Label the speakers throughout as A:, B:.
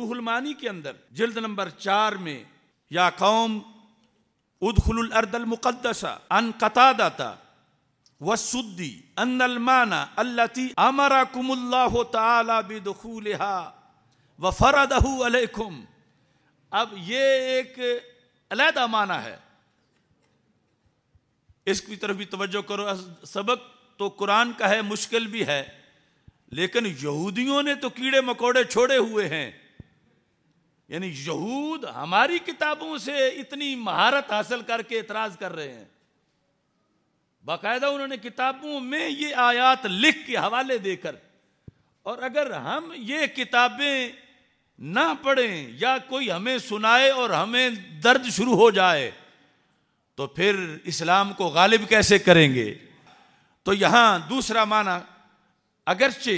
A: रूहलमानी के अंदर जिल्द नंबर चार में या कौम उदखुल अर्दल मुकदसा अन कता दाता वसुद्दी अनमाना अल्लाती अमरा कुमुल्लाह तला व फरदहू अलैकुम अब ये एक अलहदा माना है इसकी तरफ भी तवज्जो करो सबक तो कुरान का है मुश्किल भी है लेकिन यहूदियों ने तो कीड़े मकोड़े छोड़े हुए हैं यानी यहूद हमारी किताबों से इतनी महारत हासिल करके इतराज कर रहे हैं बाकायदा उन्होंने किताबों में ये आयात लिख के हवाले देकर और अगर हम ये किताबें ना पढ़ें या कोई हमें सुनाए और हमें दर्द शुरू हो जाए तो फिर इस्लाम को गालिब कैसे करेंगे तो यहां दूसरा माना अगरचे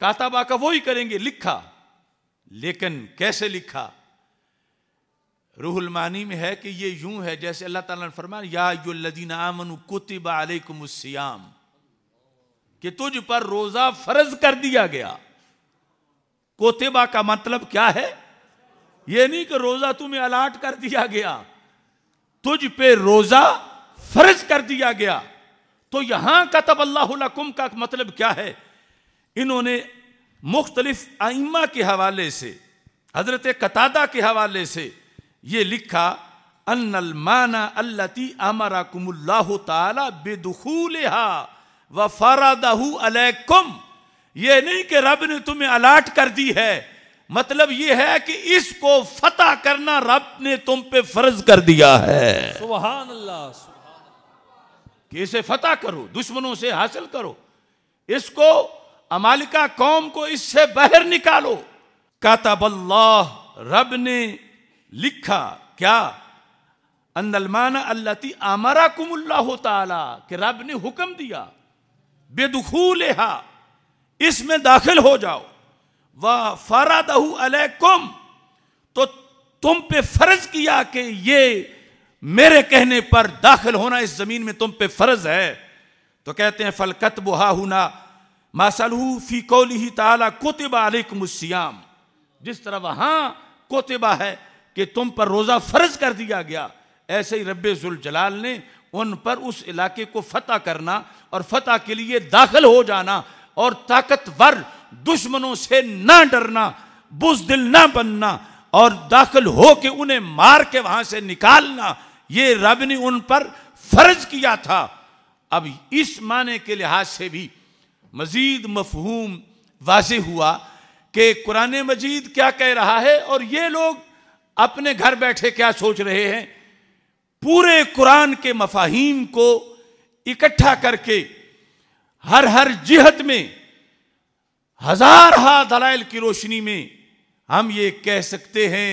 A: काताबा का वो ही करेंगे लिखा लेकिन कैसे लिखा रूहुल मानी में है कि ये यूं है जैसे अल्लाह ताला ने फरमाया या यो लदीन आमन कुतिबा अलैकुमुस्सियाम कि तुझ पर रोजा फर्ज कर दिया गया कोतिबा का मतलब क्या है ये नहीं कि रोजा तुम्हें अलाट कर दिया गया तुझ पे रोजा फर्ज कर दिया गया तो यहां का तब अल्लाह का मतलब क्या है इन्होंने मुख्तलिफ आइमा के हवाले से हजरत कतादा के हवाले से ये लिखा अन्नमाना अल्लती अमरा कुमुल्लाह तेदखूलहा व फरादहू अलैकुम ये नहीं कि रब ने तुम्हें अलाट कर दी है मतलब यह है कि इसको फतेह करना रब ने तुम पे फर्ज कर दिया है सुबहान अल्लाह कि इसे फतेह करो दुश्मनों से हासिल करो इसको अमालिका कौम को इससे बाहर निकालो काताबल्लाह रब ने लिखा क्या अंदलमाना अल्लाती आमरा कुमुल्लाह ताला कि रब ने हुक्म दिया लेहा इसमें दाखिल हो जाओ वह फरादहू अलैकुम तो तुम पे फर्ज किया कि ये मेरे कहने पर दाखिल होना इस जमीन में तुम पे फर्ज है तो कहते हैं फलकत बुहा हुना मसलहू फी कौली ताला कोतबा अलकुमस्याम जिस तरह वहाँ कोतबा है कि तुम पर रोज़ा फ़र्ज कर दिया गया ऐसे ही रब जलाल ने उन पर उस इलाके को फतह करना और फतह के लिए दाखिल हो जाना और ताकतवर दुश्मनों से ना डरना बुजदिल ना बनना और दाखिल हो के उन्हें मार के वहां से निकालना ये रब ने उन पर फर्ज किया था अब इस माने के लिहाज से भी मजीद मफहूम वाज हुआ कि कुरान मजीद क्या कह रहा है और ये लोग अपने घर बैठे क्या सोच रहे हैं पूरे कुरान के मफाहिम को इकट्ठा करके हर हर जिहत में हजार हा दलाइल की रोशनी में हम ये कह सकते हैं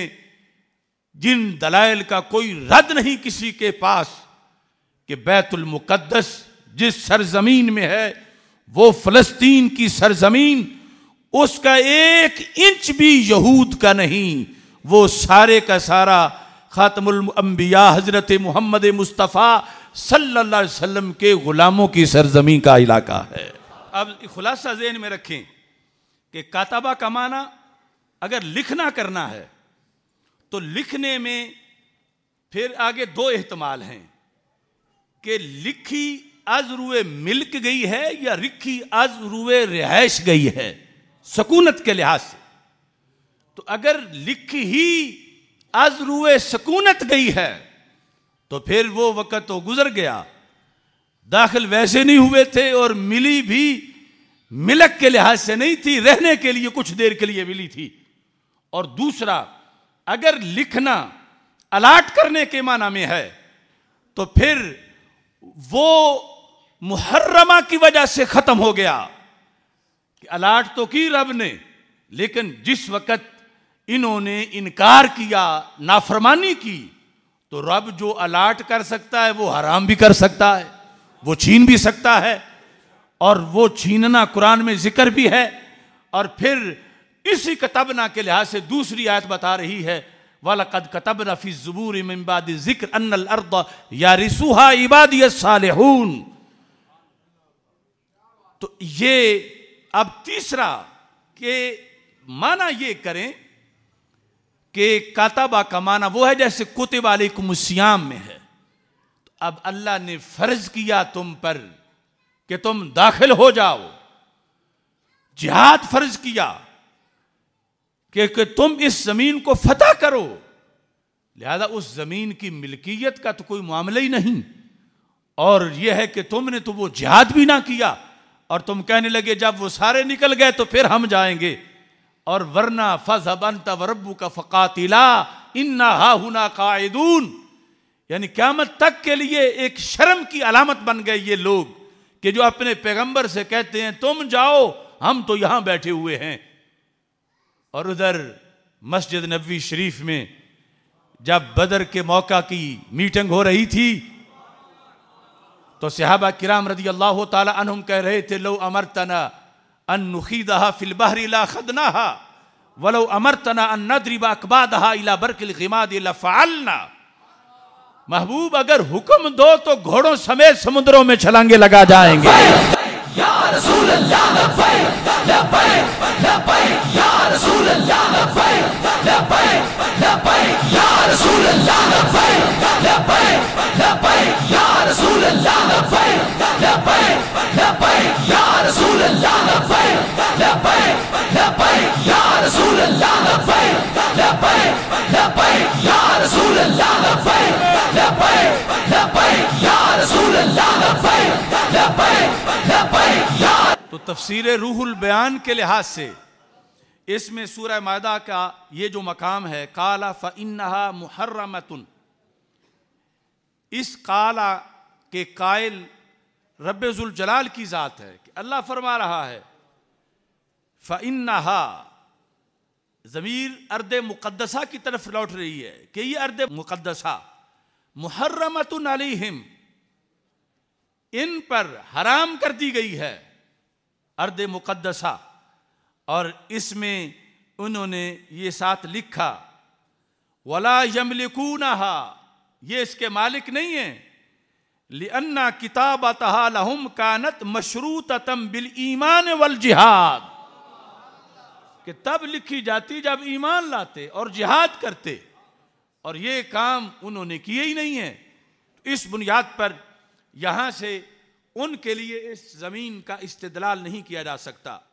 A: जिन दलाइल का कोई रद्द नहीं किसी के पास कि बैतुल मुकद्दस जिस सरजमीन में है वो फलस्तीन की सरजमीन उसका एक इंच भी यहूद का नहीं वो सारे का सारा अंबिया हज़रत मोहम्मद मुस्तफ़ा सल्ला वसम के ग़ुलामों की सरजमी का इलाका है अब खुलासा जेन में रखें कि काताबा का माना अगर लिखना करना है तो लिखने में फिर आगे दो अहतमाल हैं कि लिखी अज रुए मिल्क गई है या रिखी आज रूए रिहाइश गई है सकूनत के लिहाज से तो अगर लिख ही अज रुए सकूनत गई है तो फिर वो वक़्त तो गुजर गया दाखिल वैसे नहीं हुए थे और मिली भी मिलक के लिहाज से नहीं थी रहने के लिए कुछ देर के लिए मिली थी और दूसरा अगर लिखना अलाट करने के माना में है तो फिर वो मुहर्रमा की वजह से खत्म हो गया कि अलाट तो की रब ने लेकिन जिस वक्त इन्होंने इनकार किया नाफरमानी की तो रब जो अलाट कर सकता है वो हराम भी कर सकता है वो छीन भी सकता है और वो छीनना कुरान में जिक्र भी है और फिर इसी कतबना के लिहाज से दूसरी आयत बता रही है वलकद कतब फी जबूर इमबाद जिक्र अन्नल अर्द या रिसूहा इबादियत सालहून तो ये अब तीसरा कि माना ये करें कि काताबा का माना वो है जैसे कुतिब अलकुमस्याम में है तो अब अल्लाह ने फर्ज किया तुम पर कि तुम दाखिल हो जाओ जिहाद फर्ज किया कि, कि तुम इस जमीन को फतेह करो लिहाजा उस जमीन की मिल्कियत का तो कोई मामला ही नहीं और यह है कि तुमने तो वो जिहाद भी ना किया और तुम कहने लगे जब वो सारे निकल गए तो फिर हम जाएंगे और वरना फजबन वरबू का फ़कातिला इन्ना हा हुना कायदून यानी क्यामत तक के लिए एक शर्म की अलामत बन गए ये लोग कि जो अपने पैगंबर से कहते हैं तुम जाओ हम तो यहां बैठे हुए हैं और उधर मस्जिद नबी शरीफ में जब बदर के मौका की मीटिंग हो रही थी तो सिहाबा किराम रदी अल्लाह तुम कह रहे थे लो अमर तना अन नुखीदहा फिलबहर इला खदनाहा वलो अमर तना अन नदरिबा अकबादहा इला बरकिल गिमाद इला फ़ालना महबूब अगर हुक्म दो तो घोड़ों समेत समुद्रों में छलांगे लगा जाएंगे या तो तफसीर रूहुल बयान के लिहाज से इसमें सूरह मादा का ये जो मकाम है काला फ़नहा मुहर्रमतुन इस काला के कायल जलाल की ज़ात है कि अल्लाह फरमा रहा है फ़नहा ज़मीर अर्द मुकदसा की तरफ लौट रही है कि ये अर्द मुकदसा मुहर्रमत अलहिम इन पर हराम कर दी गई है अर्द मुकदसा और इसमें उन्होंने ये साथ लिखा वला नहा ये इसके मालिक नहीं है लिअन्ना किताब तहा लहुम कानत मशरूतम बिल ईमान वल जिहाद कि तब लिखी जाती जब ईमान लाते और जिहाद करते और ये काम उन्होंने किए ही नहीं है इस बुनियाद पर यहां से उनके लिए इस ज़मीन का इस्तेदलाल नहीं किया जा सकता